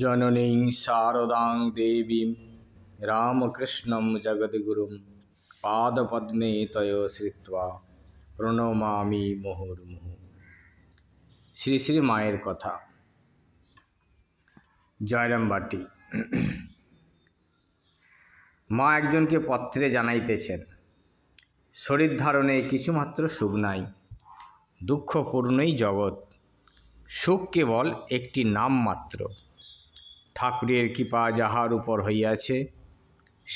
জননী শারদাং দেবী রামকৃষ্ণম জগদ্গুরু পাদপদ্মে তয় শ্রীত্বা প্রণমামি মুহুর্মুহু শ্রী শ্রী মায়ের কথা জয়রামবাটি মা একজনকে পত্রে জানাইতেছেন শরীর ধারণে কিছুমাত্র সুখ নাই দুঃখপূর্ণই জগৎ সুখ কেবল একটি নাম মাত্র ঠাকুরের কৃপা যাহার উপর হইয়াছে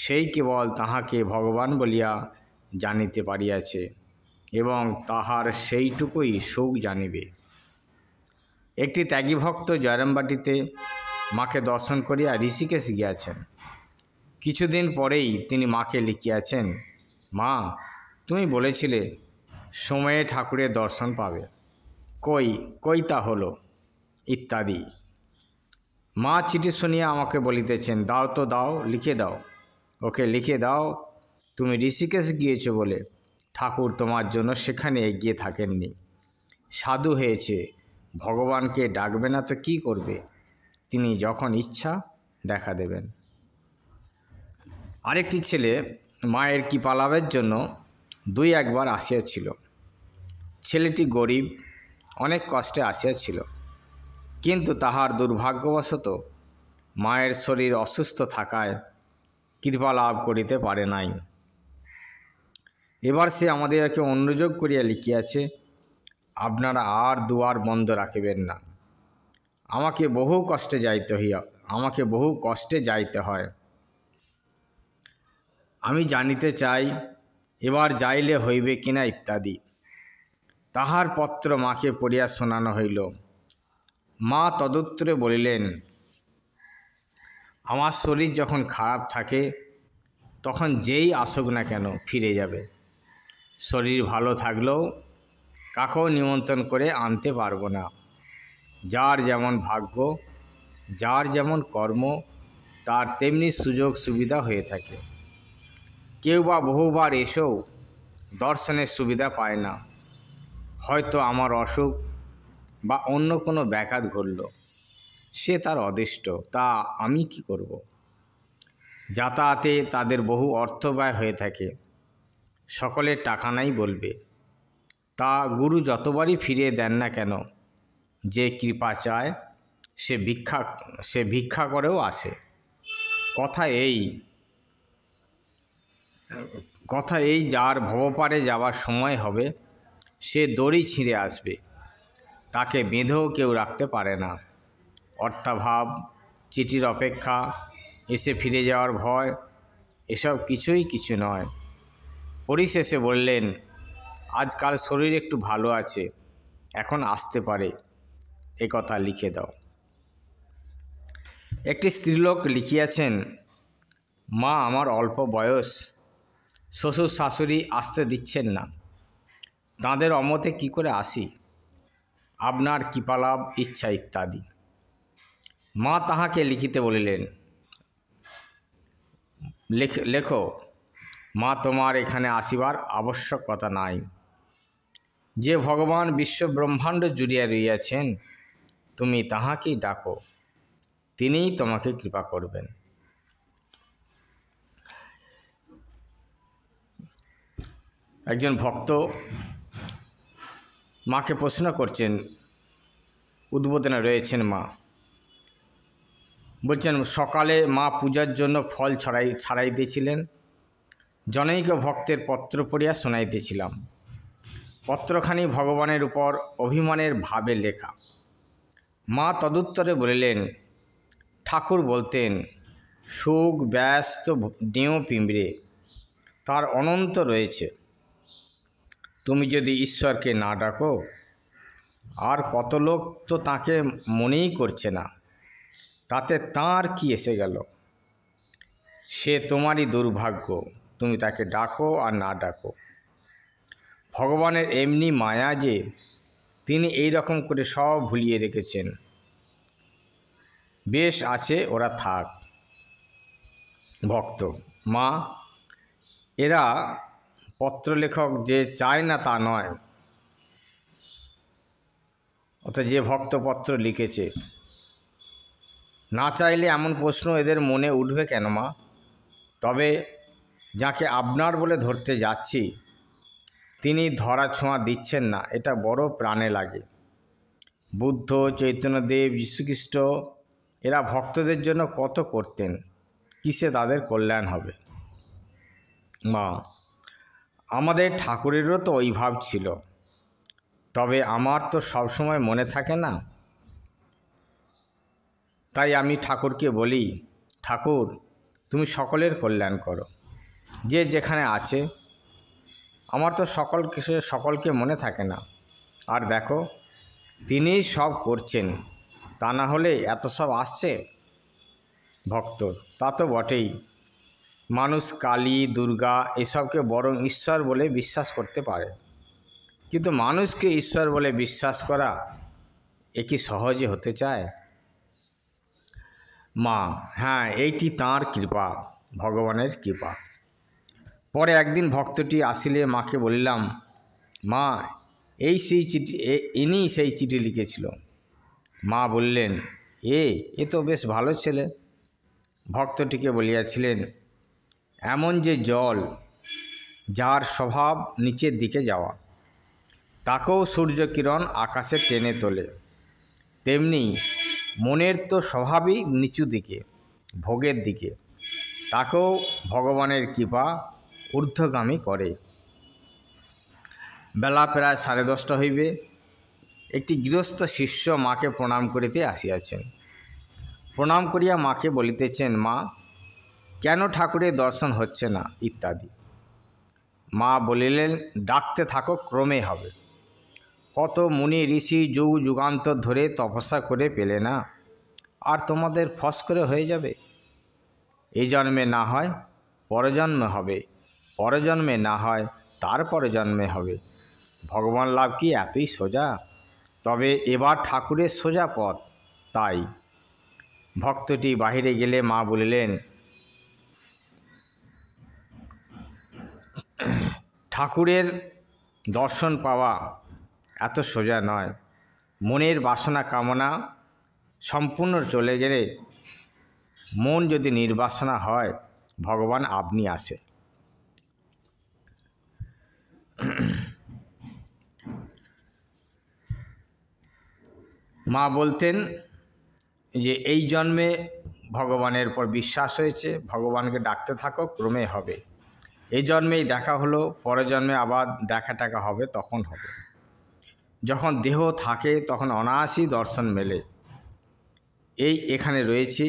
সেই কেবল তাহাকে ভগবান বলিয়া জানিতে পারিয়াছে এবং তাহার সেইটুকুই সুখ জানিবে একটি ত্যাগী ভক্ত জয়রামবাটিতে মাকে দর্শন করিয়া ঋষিকেশ গিয়াছেন কিছুদিন পরেই তিনি মাকে লিখিয়াছেন মা তুমি বলেছিলে সময়ে ঠাকুরের দর্শন পাবে কই কই তা হলো ইত্যাদি মা চিঠি শুনিয়া আমাকে বলিতেছেন দাও তো দাও লিখে দাও ওকে লিখে দাও তুমি ঋষিকেশ গিয়েছ বলে ঠাকুর তোমার জন্য সেখানে এগিয়ে থাকেননি সাধু হয়েছে ভগবানকে ডাকবে না তো কি করবে তিনি যখন ইচ্ছা দেখা দেবেন আরেকটি ছেলে মায়ের কি পালাবের জন্য দুই একবার আসিয়াছিল ছেলেটি গরিব অনেক কষ্টে আসিয়াছিল কিন্তু তাহার দুর্ভাগ্যবশত মায়ের শরীর অসুস্থ থাকায় কৃপা লাভ করিতে পারে নাই এবার সে আমাদেরকে অনুযোগ করিয়া লিখিয়াছে আপনারা আর দুয়ার বন্ধ রাখিবেন না আমাকে বহু কষ্টে যাইতে হইয়া আমাকে বহু কষ্টে যাইতে হয় আমি জানিতে চাই এবার যাইলে হইবে কিনা ইত্যাদি তাহার পত্র মাকে পড়িয়া শোনানো হইল মা তদুত্তরে বলিলেন আমার শরীর যখন খারাপ থাকে তখন যেই আসুক না কেন ফিরে যাবে শরীর ভালো থাকলেও কাকেও নিমন্ত্রণ করে আনতে পারবো না যার যেমন ভাগ্য যার যেমন কর্ম তার তেমনি সুযোগ সুবিধা হয়ে থাকে কেউ বা বহুবার এসেও দর্শনের সুবিধা পায় না হয়তো আমার অসুখ বা অন্য কোনো ব্যাঘাত ঘটল সে তার অদৃষ্ট তা আমি কি করব। যাতায়াতে তাদের বহু অর্থ ব্যয় হয়ে থাকে সকলের টাকা নাই বলবে তা গুরু যতবারই ফিরিয়ে দেন না কেন যে কৃপা চায় সে ভিক্ষা সে ভিক্ষা করেও আসে কথা এই কথা এই যার ভবপারে যাওয়ার সময় হবে সে দড়ি ছিঁড়ে আসবে তাকে বেঁধেও কেউ রাখতে পারে না অর্থাভাব চিঠির অপেক্ষা এসে ফিরে যাওয়ার ভয় এসব কিছুই কিছু নয় পরিশেষে বললেন আজকাল শরীর একটু ভালো আছে এখন আসতে পারে এ কথা লিখে দাও একটি স্ত্রীলোক লিখিয়াছেন মা আমার অল্প বয়স শ্বশুর শাশুড়ি আসতে দিচ্ছেন না তাঁদের অমতে কি করে আসি আপনার কৃপালাভ ইচ্ছা ইত্যাদি মা তাহাকে লিখিতে বলিলেন লেখো মা তোমার এখানে আসিবার আবশ্যকতা নাই যে ভগবান বিশ্বব্রহ্মাণ্ড জুড়িয়া রইয়াছেন তুমি তাহাকেই ডাকো তিনিই তোমাকে কৃপা করবেন একজন ভক্ত মাকে প্রশ্ন করছেন উদ্বোধনে রয়েছেন মা বলছেন সকালে মা পূজার জন্য ফল ছড়াই ছাড়াই দিয়েছিলেন জনৈক ভক্তের পত্র পড়িয়া শোনাইতেছিলাম পত্রখানি ভগবানের উপর অভিমানের ভাবে লেখা মা তদুত্তরে বলিলেন ঠাকুর বলতেন সুখ ব্যস্ত নেও পিঁবড়ে তার অনন্ত রয়েছে তুমি যদি ঈশ্বরকে না ডাকো আর কত লোক তো তাকে মনেই করছে না তাতে তার কি এসে গেল সে তোমারই দুর্ভাগ্য তুমি তাকে ডাকো আর না ডাকো ভগবানের এমনি মায়া যে তিনি এই রকম করে সব ভুলিয়ে রেখেছেন বেশ আছে ওরা থাক ভক্ত মা এরা পত্রলেখক যে চায় না তা নয় অর্থাৎ যে ভক্ত পত্র লিখেছে না চাইলে এমন প্রশ্ন এদের মনে উঠবে কেন মা তবে যাকে আপনার বলে ধরতে যাচ্ছি তিনি ধরা ছোঁয়া দিচ্ছেন না এটা বড় প্রাণে লাগে বুদ্ধ চৈতন্যদেব যীশুখ্রিস্ট এরা ভক্তদের জন্য কত করতেন কিসে তাদের কল্যাণ হবে মা আমাদের ঠাকুরেরও তো ওই ভাব ছিল তবে আমার তো সবসময় মনে থাকে না তাই আমি ঠাকুরকে বলি ঠাকুর তুমি সকলের কল্যাণ করো যে যেখানে আছে আমার তো সকল কিছু সকলকে মনে থাকে না আর দেখো তিনি সব করছেন তা না হলে এত সব আসছে ভক্ত তা তো বটেই মানুষ কালী দুর্গা এসবকে বরং ঈশ্বর বলে বিশ্বাস করতে পারে কিন্তু মানুষকে ঈশ্বর বলে বিশ্বাস করা এ কি সহজে হতে চায় মা হ্যাঁ এইটি তাঁর কৃপা ভগবানের কৃপা পরে একদিন ভক্তটি আসিলে মাকে বলিলাম মা এই সেই চিঠি ইনি সেই চিঠি লিখেছিল মা বললেন এ এ তো বেশ ভালো ছেলে ভক্তটিকে বলিয়াছিলেন এমন যে জল যার স্বভাব নিচের দিকে যাওয়া তাকেও সূর্যকিরণ আকাশে টেনে তোলে তেমনি মনের তো স্বভাবই নিচু দিকে ভোগের দিকে তাকেও ভগবানের কৃপা ঊর্ধ্বগামী করে বেলা প্রায় সাড়ে দশটা হইবে একটি গৃহস্থ শিষ্য মাকে প্রণাম করিতে আসিয়াছেন প্রণাম করিয়া মাকে বলিতেছেন মা কেন ঠাকুরের দর্শন হচ্ছে না ইত্যাদি মা বলিলেন ডাকতে থাকো ক্রমে হবে কত মুনি ঋষি যুগ যুগান্তর ধরে তপস্যা করে পেলে না আর তোমাদের ফস করে হয়ে যাবে এই জন্মে না হয় পরজন্মে হবে পরজন্মে না হয় তারপর জন্মে হবে ভগবান লাভ কি এতই সোজা তবে এবার ঠাকুরের সোজা পথ তাই ভক্তটি বাহিরে গেলে মা বলিলেন ঠাকুরের দর্শন পাওয়া এত সোজা নয় মনের বাসনা কামনা সম্পূর্ণ চলে গেলে মন যদি নির্বাসনা হয় ভগবান আপনি আসে মা বলতেন যে এই জন্মে ভগবানের পর বিশ্বাস হয়েছে ভগবানকে ডাকতে থাকো ক্রমে হবে এই জন্মেই দেখা হলো পরের জন্মে আবার দেখা টাকা হবে তখন হবে যখন দেহ থাকে তখন অনায়াসই দর্শন মেলে এই এখানে রয়েছি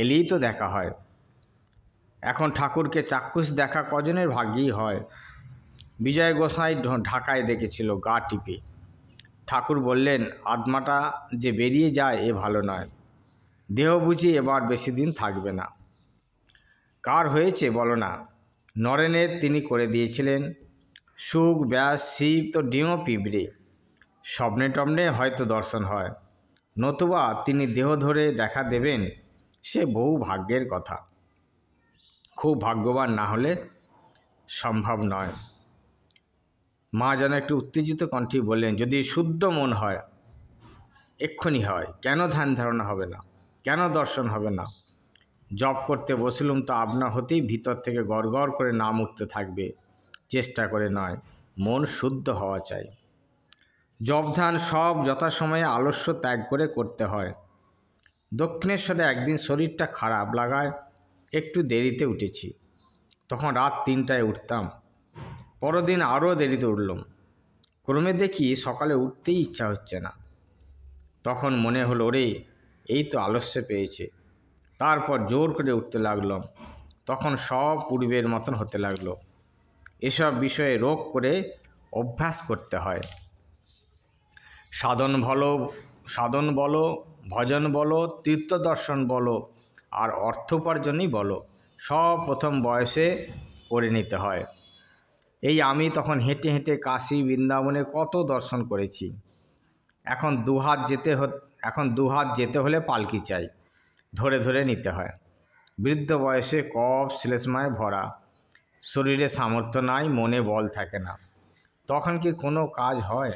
এলেই তো দেখা হয় এখন ঠাকুরকে চাক্ষুষ দেখা কজনের ভাগ্যই হয় বিজয় গোসাই ঢাকায় দেখেছিল গা টিপে ঠাকুর বললেন আত্মাটা যে বেরিয়ে যায় এ ভালো নয় দেহ বুঝি এবার বেশি দিন থাকবে না কার হয়েছে বলো না নরেনের তিনি করে দিয়েছিলেন সুখ ব্যাস শিব তো ডিঙো পিঁপড়ে স্বপ্নে টম্নে হয়তো দর্শন হয় নতুবা তিনি দেহ ধরে দেখা দেবেন সে বহু ভাগ্যের কথা খুব ভাগ্যবান না হলে সম্ভব নয় মা যেন একটু উত্তেজিত কণ্ঠে বললেন যদি শুদ্ধ মন হয় এক্ষুনি হয় কেন ধ্যান ধারণা হবে না কেন দর্শন হবে না জব করতে বসলুম তা আপনা হতেই ভিতর থেকে গড়গড় করে নাম উঠতে থাকবে চেষ্টা করে নয় মন শুদ্ধ হওয়া চাই জবধান সব যথাসময়ে আলস্য ত্যাগ করে করতে হয় দক্ষিণেশ্বরে একদিন শরীরটা খারাপ লাগায় একটু দেরিতে উঠেছি তখন রাত তিনটায় উঠতাম পরদিন আরও দেরিতে উঠলাম ক্রমে দেখি সকালে উঠতেই ইচ্ছা হচ্ছে না তখন মনে হলো রে এই তো আলস্য পেয়েছে তারপর জোর করে উঠতে লাগলাম তখন সব পূর্বের মতন হতে লাগলো এসব বিষয়ে রোগ করে অভ্যাস করতে হয় সাধন বলো সাধন বলো ভজন বলো তীর্থ দর্শন বলো আর অর্থোপার্জনই বলো সব প্রথম বয়সে করে নিতে হয় এই আমি তখন হেঁটে হেঁটে কাশী বৃন্দাবনে কত দর্শন করেছি এখন দুহাত যেতে এখন দুহাত যেতে হলে পালকি চাই ধরে ধরে নিতে হয় বৃদ্ধ বয়সে কফ শ্লেষ্মায় ভরা শরীরে সামর্থ্য নাই মনে বল থাকে না তখন কি কোনো কাজ হয়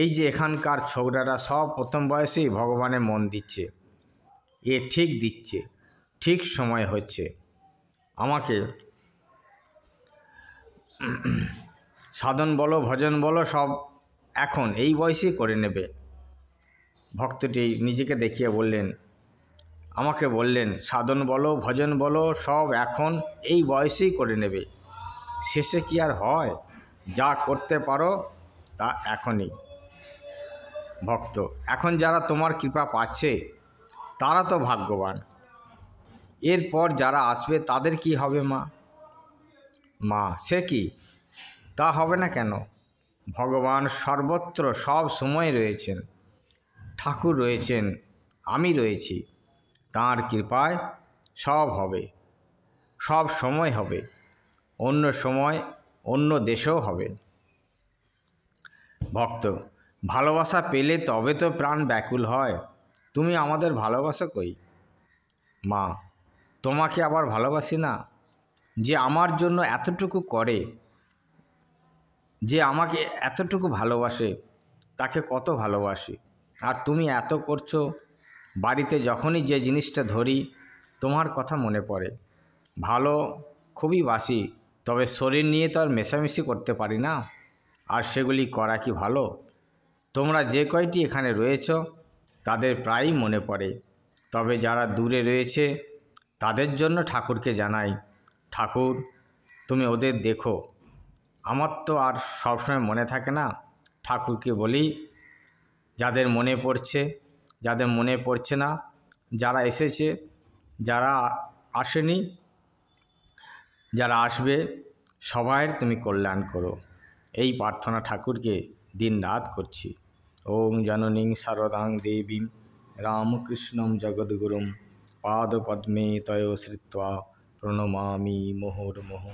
এই যে এখানকার ছোকরারা সব প্রথম বয়সেই ভগবানে মন দিচ্ছে এ ঠিক দিচ্ছে ঠিক সময় হচ্ছে আমাকে সাধন বলো ভজন বলো সব এখন এই বয়সেই করে নেবে ভক্তটি নিজেকে দেখিয়ে বললেন আমাকে বললেন সাধন বলো ভজন বলো সব এখন এই বয়সেই করে নেবে শেষে কি আর হয় যা করতে পারো তা এখনই ভক্ত এখন যারা তোমার কৃপা পাচ্ছে তারা তো ভাগ্যবান এরপর যারা আসবে তাদের কি হবে মা মা সে কি তা হবে না কেন ভগবান সর্বত্র সব সময় রয়েছেন ঠাকুর রয়েছেন আমি রয়েছি তাঁর কৃপায় সব হবে সব সময় হবে অন্য সময় অন্য দেশেও হবে ভক্ত ভালোবাসা পেলে তবে তো প্রাণ ব্যাকুল হয় তুমি আমাদের ভালোবাসো কই মা তোমাকে আবার ভালোবাসি না যে আমার জন্য এতটুকু করে যে আমাকে এতটুকু ভালোবাসে তাকে কত ভালোবাসি আর তুমি এত করছো বাড়িতে যখনই যে জিনিসটা ধরি তোমার কথা মনে পড়ে ভালো খুবই বাসি তবে শরীর নিয়ে তো আর মেশামেশি করতে পারি না আর সেগুলি করা কি ভালো তোমরা যে কয়টি এখানে রয়েছ তাদের প্রায়ই মনে পড়ে তবে যারা দূরে রয়েছে তাদের জন্য ঠাকুরকে জানাই ঠাকুর তুমি ওদের দেখো আমার তো আর সবসময় মনে থাকে না ঠাকুরকে বলি যাদের মনে পড়ছে যাদের মনে পড়ছে না যারা এসেছে যারা আসেনি যারা আসবে সবাইয়ের তুমি কল্যাণ করো এই প্রার্থনা ঠাকুরকে দিন রাত করছি ওম জননীং শারদাং দেবী রামকৃষ্ণম জগদ্গুরুম পাদপদ্মে তয় শ্রিত্বা প্রণমামি মোহর মোহ